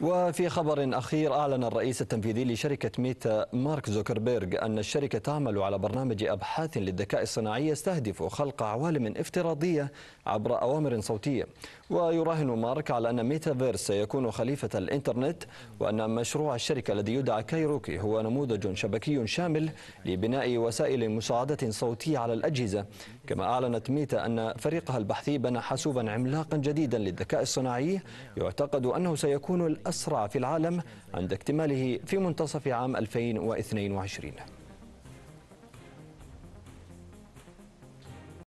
وفي خبر أخير أعلن الرئيس التنفيذي لشركة ميتا مارك زوكربيرغ أن الشركة تعمل على برنامج أبحاث للذكاء الصناعي يستهدف خلق عوالم افتراضية عبر أوامر صوتية ويراهن مارك على أن ميتافيرس سيكون خليفة الإنترنت وأن مشروع الشركة الذي يدعى كايروكي هو نموذج شبكي شامل لبناء وسائل مساعدة صوتية على الأجهزة كما أعلنت ميتا أن فريقها البحثي بنى حاسوبا عملاقا جديدا للذكاء الصناعي يعتقد أنه سيكون الأسرع في العالم عند اكتماله في منتصف عام 2022